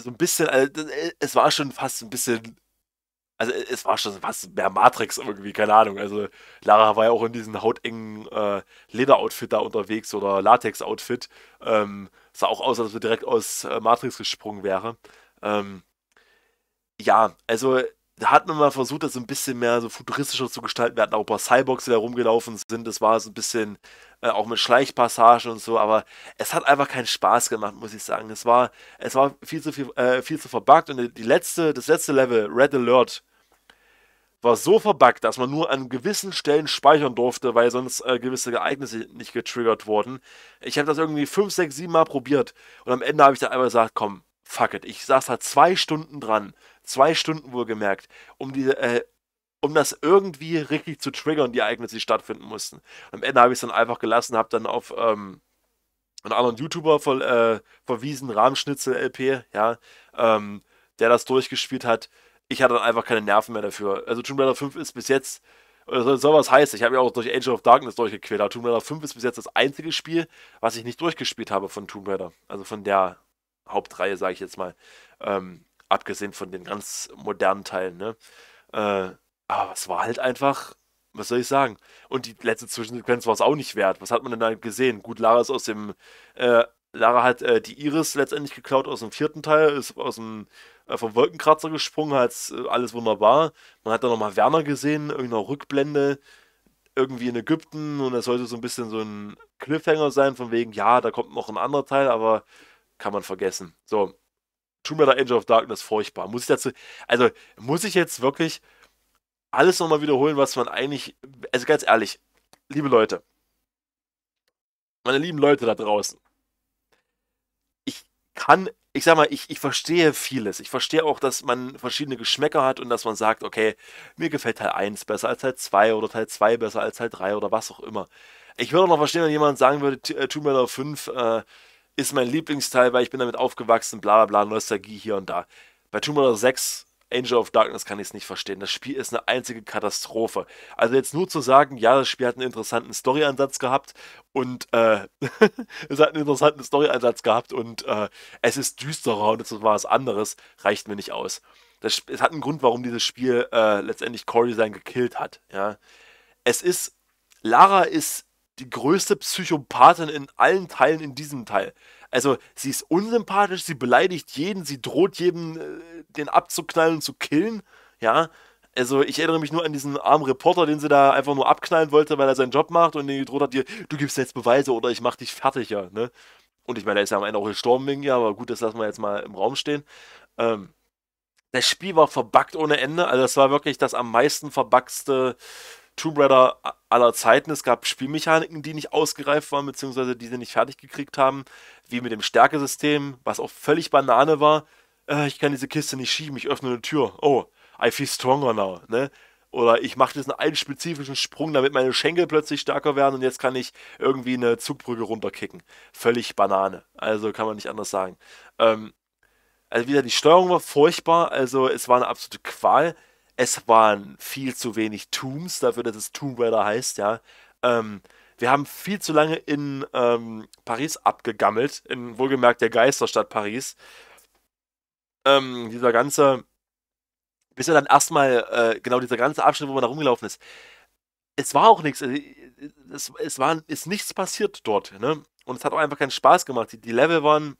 so ein bisschen, also, es war schon fast ein bisschen also äh, es war schon was mehr Matrix irgendwie, keine Ahnung. Also Lara war ja auch in diesem hautengen äh, Lederoutfit da unterwegs oder Latex-Outfit. Ähm, sah auch aus, als ob sie direkt aus äh, Matrix gesprungen wäre. Ähm, ja, also da hat man mal versucht, das so ein bisschen mehr so futuristischer zu gestalten. Wir hatten auch ein paar Cyborgs, die da rumgelaufen sind. Das war so ein bisschen äh, auch mit Schleichpassagen und so, aber es hat einfach keinen Spaß gemacht, muss ich sagen. Es war, es war viel zu viel, äh, viel zu verbuggt und die letzte, das letzte Level, Red Alert, war so verbuggt, dass man nur an gewissen Stellen speichern durfte, weil sonst äh, gewisse Ereignisse nicht getriggert wurden. Ich habe das irgendwie 5, 6, 7 Mal probiert und am Ende habe ich dann einfach gesagt, komm, fuck it. Ich saß da zwei Stunden dran, zwei Stunden wohlgemerkt, um diese, äh, um das irgendwie richtig zu triggern, die Ereignisse, die stattfinden mussten. Und am Ende habe ich es dann einfach gelassen, habe dann auf, ähm, einen anderen YouTuber voll, äh, verwiesen, Rahmschnitzel LP, ja, ähm, der das durchgespielt hat ich hatte dann einfach keine Nerven mehr dafür. Also Tomb Raider 5 ist bis jetzt, also soll was heißen, ich habe ja auch durch Angel of Darkness durchgequält, aber Tomb Raider 5 ist bis jetzt das einzige Spiel, was ich nicht durchgespielt habe von Tomb Raider. Also von der Hauptreihe, sage ich jetzt mal. Ähm, abgesehen von den ganz modernen Teilen, ne? Äh, aber es war halt einfach, was soll ich sagen? Und die letzte Zwischensequenz war es auch nicht wert. Was hat man denn da gesehen? Gut, Lara ist aus dem äh, Lara hat äh, die Iris letztendlich geklaut aus dem vierten Teil, ist aus dem äh, vom Wolkenkratzer gesprungen, hat äh, alles wunderbar. Man hat dann nochmal Werner gesehen, irgendeiner Rückblende, irgendwie in Ägypten und das sollte so ein bisschen so ein Cliffhanger sein, von wegen, ja, da kommt noch ein anderer Teil, aber kann man vergessen. So, Tomb Raider Angel of Darkness, furchtbar. Muss ich dazu, also muss ich jetzt wirklich alles nochmal wiederholen, was man eigentlich, also ganz ehrlich, liebe Leute, meine lieben Leute da draußen, kann, ich sag mal, ich, ich verstehe vieles. Ich verstehe auch, dass man verschiedene Geschmäcker hat und dass man sagt, okay, mir gefällt Teil 1 besser als Teil 2 oder Teil 2 besser als Teil 3 oder was auch immer. Ich würde auch noch verstehen, wenn jemand sagen würde, äh, Tomb Raider 5 äh, ist mein Lieblingsteil, weil ich bin damit aufgewachsen, bla bla bla, Nostalgie hier und da. Bei Tomb Raider 6 Angel of Darkness kann ich es nicht verstehen. Das Spiel ist eine einzige Katastrophe. Also jetzt nur zu sagen, ja, das Spiel hat einen interessanten Storyansatz gehabt und äh, es hat einen interessanten Storyansatz gehabt und äh, es ist düsterer und es war was anderes, reicht mir nicht aus. Das, es hat einen Grund, warum dieses Spiel äh, letztendlich Corey sein gekillt hat. Ja. Es ist, Lara ist die größte Psychopathin in allen Teilen in diesem Teil. Also, sie ist unsympathisch, sie beleidigt jeden, sie droht jedem, äh, den abzuknallen und zu killen. Ja, also ich erinnere mich nur an diesen armen Reporter, den sie da einfach nur abknallen wollte, weil er seinen Job macht und den gedroht hat, dir, du gibst jetzt Beweise oder ich mach dich fertig, ja, ne? Und ich meine, er ist ja am Ende auch gestorben wegen ihr, aber gut, das lassen wir jetzt mal im Raum stehen. Ähm, das Spiel war verbuggt ohne Ende, also das war wirklich das am meisten verbuggste Tomb Raider aller Zeiten. Es gab Spielmechaniken, die nicht ausgereift waren, beziehungsweise die sie nicht fertig gekriegt haben, wie mit dem Stärkesystem, was auch völlig Banane war. Äh, ich kann diese Kiste nicht schieben, ich öffne eine Tür. Oh, I feel stronger now, ne? Oder ich mache diesen einen spezifischen Sprung, damit meine Schenkel plötzlich stärker werden und jetzt kann ich irgendwie eine Zugbrücke runterkicken. Völlig Banane. Also kann man nicht anders sagen. Ähm, also wieder die Steuerung war furchtbar, also es war eine absolute Qual es waren viel zu wenig Tombs, dafür, dass es Tomb Raider heißt, ja. Ähm, wir haben viel zu lange in ähm, Paris abgegammelt, in wohlgemerkt der Geisterstadt Paris. Ähm, dieser ganze, bis ja dann erstmal, äh, genau dieser ganze Abschnitt, wo man da rumgelaufen ist. Es war auch nichts, äh, es, es war, ist nichts passiert dort, ne? Und es hat auch einfach keinen Spaß gemacht. Die, die Level waren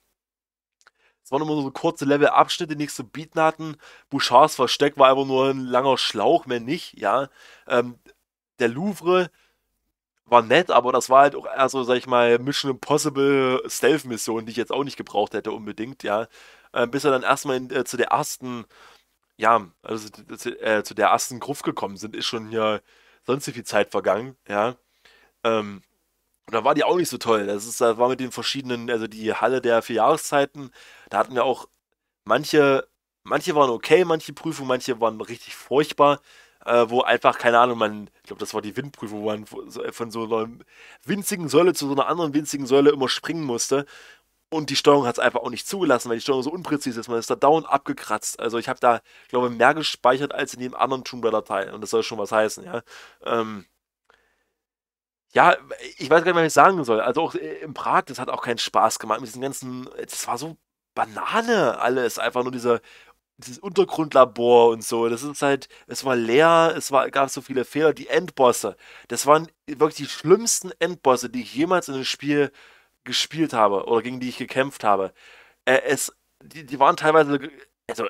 es waren immer so kurze Levelabschnitte, die nichts zu bieten hatten. Bouchards Versteck war einfach nur ein langer Schlauch, mehr nicht, ja. Ähm, der Louvre war nett, aber das war halt auch eher so, sag ich mal, Mission Impossible Stealth-Mission, die ich jetzt auch nicht gebraucht hätte unbedingt, ja. Ähm, bis wir dann erstmal in, äh, zu der ersten, ja, also zu, äh, zu äh, der ersten Gruft gekommen sind, ist schon hier sonst so viel Zeit vergangen, ja. Ähm, und da war die auch nicht so toll. Das, ist, das war mit den verschiedenen, also die Halle der vier Jahreszeiten, da hatten wir auch manche, manche waren okay, manche Prüfungen, manche waren richtig furchtbar, äh, wo einfach, keine Ahnung, man, ich glaube, das war die Windprüfung, wo man von so einer winzigen Säule zu so einer anderen winzigen Säule immer springen musste. Und die Steuerung hat es einfach auch nicht zugelassen, weil die Steuerung so unpräzise ist. Man ist da dauernd abgekratzt. Also ich habe da, glaube ich, mehr gespeichert als in dem anderen Tomb Raider Teil. Und das soll schon was heißen, ja. Ähm, ja, ich weiß gar nicht, was ich sagen soll. Also auch äh, in Prag, das hat auch keinen Spaß gemacht mit diesen ganzen, das war so Banane alles, einfach nur dieser dieses Untergrundlabor und so, das ist halt, es war leer, es war, gab so viele Fehler, die Endbosse, das waren wirklich die schlimmsten Endbosse, die ich jemals in einem Spiel gespielt habe oder gegen die ich gekämpft habe. Äh, es, die, die waren teilweise, also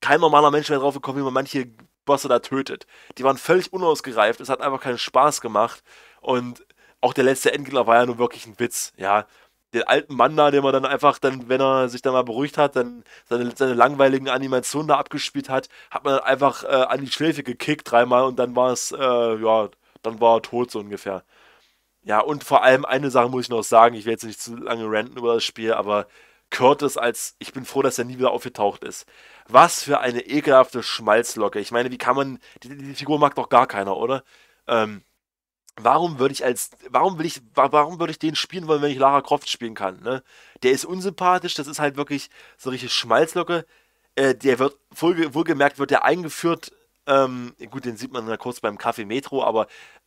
kein normaler Mensch wäre drauf gekommen, wie man manche Bosse da tötet. Die waren völlig unausgereift, es hat einfach keinen Spaß gemacht. Und auch der letzte Endgegner war ja nun wirklich ein Witz, ja. Den alten Mann da, den man dann einfach, dann, wenn er sich dann mal beruhigt hat, dann seine, seine langweiligen Animationen da abgespielt hat, hat man dann einfach äh, an die Schläfe gekickt dreimal und dann war es, äh, ja, dann war er tot so ungefähr. Ja, und vor allem eine Sache muss ich noch sagen, ich will jetzt nicht zu lange ranten über das Spiel, aber Curtis als, ich bin froh, dass er nie wieder aufgetaucht ist. Was für eine ekelhafte Schmalzlocke. Ich meine, wie kann man, die, die Figur mag doch gar keiner, oder? Ähm, warum würde ich als, warum will ich, warum würde ich den spielen wollen, wenn ich Lara Croft spielen kann? Ne? Der ist unsympathisch, das ist halt wirklich so eine richtige Schmalzlocke. Äh, der wird, wohlgemerkt wird der eingeführt, ähm, gut, den sieht man dann kurz beim Café Metro, aber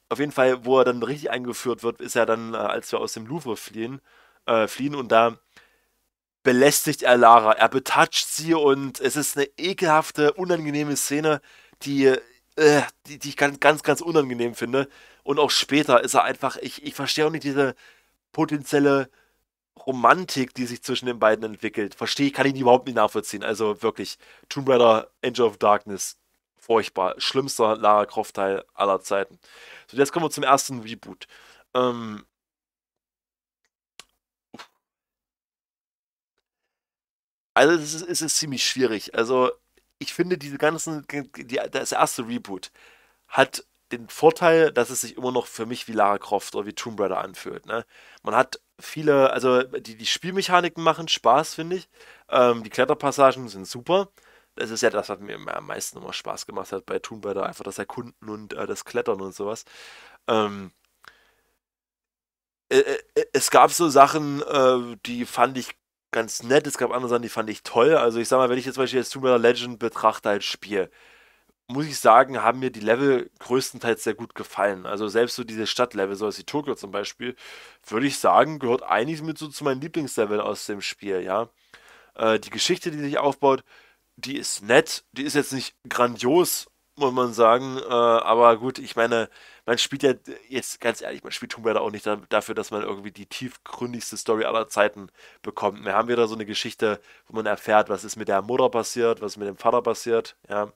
auf jeden Fall, wo er dann richtig eingeführt wird, ist er dann, äh, als wir aus dem Louvre fliehen, äh, fliehen und da belästigt er Lara, er betatscht sie und es ist eine ekelhafte, unangenehme Szene, die, äh, die, die ich ganz, ganz, ganz unangenehm finde und auch später ist er einfach, ich, ich verstehe auch nicht diese potenzielle Romantik, die sich zwischen den beiden entwickelt. Verstehe, ich, kann ich überhaupt nicht nachvollziehen. Also wirklich, Tomb Raider, Angel of Darkness, furchtbar. Schlimmster Lara Croft-Teil aller Zeiten. So, jetzt kommen wir zum ersten Reboot. Ähm, also es ist, es ist ziemlich schwierig. Also ich finde diese ganzen, die, das erste Reboot hat den Vorteil, dass es sich immer noch für mich wie Lara Croft oder wie Tomb Raider anfühlt. Ne? Man hat viele, also die, die Spielmechaniken machen Spaß, finde ich. Ähm, die Kletterpassagen sind super. Das ist ja das, was mir am meisten immer Spaß gemacht hat bei Tomb Raider, einfach das Erkunden und äh, das Klettern und sowas. Ähm, äh, äh, es gab so Sachen, äh, die fand ich ganz nett, es gab andere Sachen, die fand ich toll. Also ich sag mal, wenn ich jetzt zum Beispiel jetzt Tomb Raider Legend betrachte als Spiel, muss ich sagen, haben mir die Level größtenteils sehr gut gefallen. Also selbst so diese Stadtlevel, so als die Tokio zum Beispiel, würde ich sagen, gehört eigentlich mit so zu meinen Lieblingsleveln aus dem Spiel, ja. Äh, die Geschichte, die sich aufbaut, die ist nett, die ist jetzt nicht grandios, muss man sagen, äh, aber gut, ich meine, man spielt ja, jetzt ganz ehrlich, man spielt Tomb Raider auch nicht dafür, dass man irgendwie die tiefgründigste Story aller Zeiten bekommt. Wir haben wieder so eine Geschichte, wo man erfährt, was ist mit der Mutter passiert, was ist mit dem Vater passiert, ja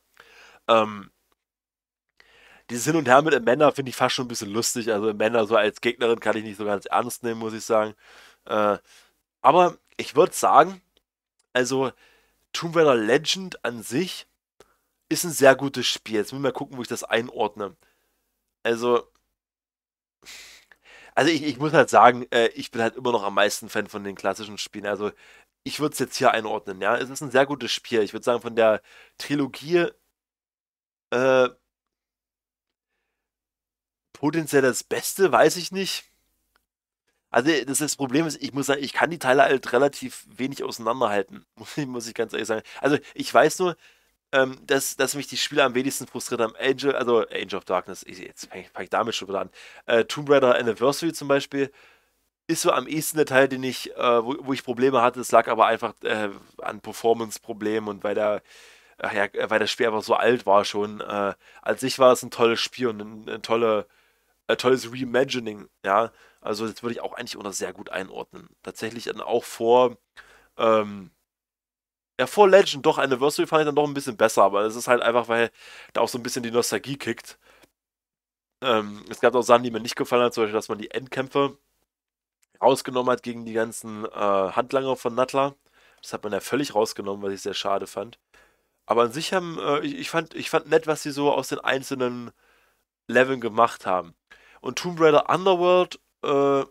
ähm, dieses Hin und Her mit Amanda finde ich fast schon ein bisschen lustig. Also Amanda so als Gegnerin kann ich nicht so ganz ernst nehmen, muss ich sagen. Äh, aber ich würde sagen, also Tomb Raider Legend an sich ist ein sehr gutes Spiel. Jetzt müssen wir mal gucken, wo ich das einordne. Also, also ich, ich muss halt sagen, äh, ich bin halt immer noch am meisten Fan von den klassischen Spielen. Also ich würde es jetzt hier einordnen. Ja, es ist ein sehr gutes Spiel. Ich würde sagen, von der Trilogie äh, potenziell das Beste, weiß ich nicht. Also das, das, Problem ist, ich muss sagen, ich kann die Teile halt relativ wenig auseinanderhalten, muss ich ganz ehrlich sagen. Also ich weiß nur, ähm, dass, dass mich die Spiele am wenigsten frustriert haben. Angel, also Angel of Darkness, ich, jetzt fange ich, fang ich damit schon wieder an. Äh, Tomb Raider Anniversary zum Beispiel ist so am ehesten der Teil, den ich, äh, wo, wo ich Probleme hatte. Es lag aber einfach äh, an Performance-Problemen und weil der ach ja, äh, weil das Spiel einfach so alt war schon. Äh, an sich war es ein tolles Spiel und ein, ein, tolle, ein äh, tolles Reimagining, ja. Also das würde ich auch eigentlich unter sehr gut einordnen. Tatsächlich dann auch vor, ähm, ja, vor Legend, doch, Anniversary fand ich dann doch ein bisschen besser, aber es ist halt einfach, weil da auch so ein bisschen die Nostalgie kickt. Ähm, es gab auch Sachen, die mir nicht gefallen hat, zum Beispiel, dass man die Endkämpfe rausgenommen hat gegen die ganzen äh, Handlanger von Nutler. Das hat man ja völlig rausgenommen, was ich sehr schade fand. Aber an sich haben, äh, ich, ich, fand, ich fand nett, was sie so aus den einzelnen Leveln gemacht haben. Und Tomb Raider Underworld, äh, oh.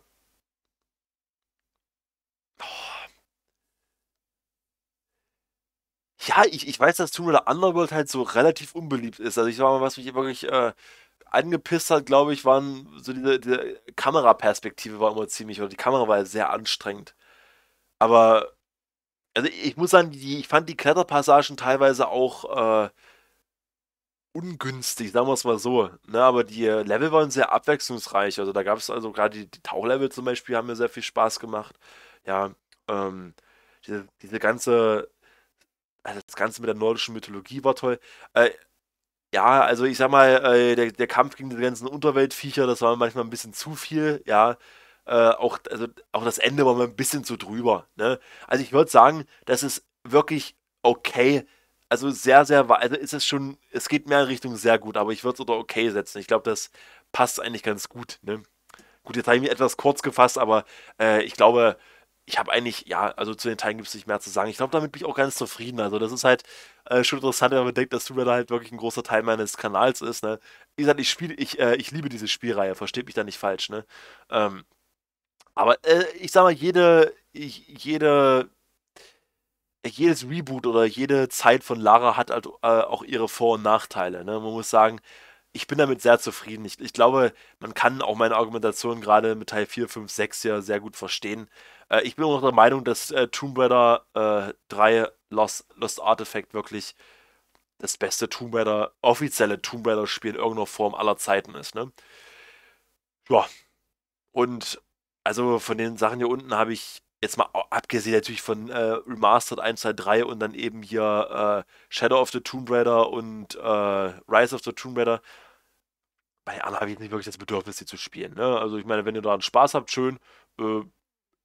Ja, ich, ich weiß, dass Tomb Raider Underworld halt so relativ unbeliebt ist. Also ich sag mal, was mich wirklich äh, angepisst hat, glaube ich, waren so diese, diese Kameraperspektive war immer ziemlich, oder die Kamera war sehr anstrengend. Aber also ich muss sagen, die, ich fand die Kletterpassagen teilweise auch äh, ungünstig, sagen wir es mal so. Ne, aber die äh, Level waren sehr abwechslungsreich. Also da gab es also gerade die, die Tauchlevel zum Beispiel haben mir sehr viel Spaß gemacht. Ja, ähm, diese, diese ganze, also das Ganze mit der nordischen Mythologie war toll. Äh, ja, also ich sag mal, äh, der, der Kampf gegen die ganzen Unterweltviecher, das war manchmal ein bisschen zu viel, ja äh, auch, also auch das Ende war mir ein bisschen zu drüber. Ne? Also ich würde sagen, das ist wirklich okay. Also sehr, sehr, also ist es schon, es geht mehr in Richtung sehr gut, aber ich würde es unter okay setzen. Ich glaube, das passt eigentlich ganz gut. Ne? Gut, jetzt habe ich mich etwas kurz gefasst, aber äh, ich glaube, ich habe eigentlich, ja, also zu den Teilen gibt es nicht mehr zu sagen. Ich glaube, damit bin ich auch ganz zufrieden. Also, das ist halt äh, schon interessant, wenn man denkt, dass Tomb Raider halt wirklich ein großer Teil meines Kanals ist. Ne? Wie gesagt, ich, spiel, ich, äh, ich liebe diese Spielreihe, versteht mich da nicht falsch. Ne? Ähm, aber äh, ich sag mal, jede, jede, jedes Reboot oder jede Zeit von Lara hat halt, äh, auch ihre Vor- und Nachteile. Ne? Man muss sagen, ich bin damit sehr zufrieden. Ich, ich, glaube, man kann auch meine Argumentation gerade mit Teil 4, 5, 6 ja sehr gut verstehen. Äh, ich bin auch der Meinung, dass äh, Tomb Raider äh, 3 Lost, Lost Artifact wirklich das beste Tomb Raider, offizielle Tomb Raider-Spiel in irgendeiner Form aller Zeiten ist. Ne? Ja. Und also von den Sachen hier unten habe ich jetzt mal abgesehen natürlich von äh, Remastered 1, 2, 3 und dann eben hier äh, Shadow of the Tomb Raider und äh, Rise of the Tomb Raider. Bei anderen habe ich nicht wirklich das Bedürfnis, die zu spielen. Ne? Also ich meine, wenn ihr daran Spaß habt, schön. Äh,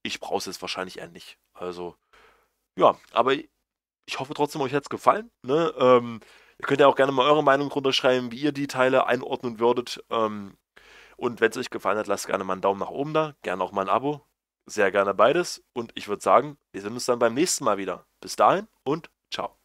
ich brauche es jetzt wahrscheinlich eher nicht. Also, ja, aber ich hoffe trotzdem, euch hat es gefallen. Ne? Ähm, ihr könnt ja auch gerne mal eure Meinung runterschreiben, wie ihr die Teile einordnen würdet. Ähm, und wenn es euch gefallen hat, lasst gerne mal einen Daumen nach oben da, gerne auch mal ein Abo. Sehr gerne beides. Und ich würde sagen, wir sehen uns dann beim nächsten Mal wieder. Bis dahin und ciao.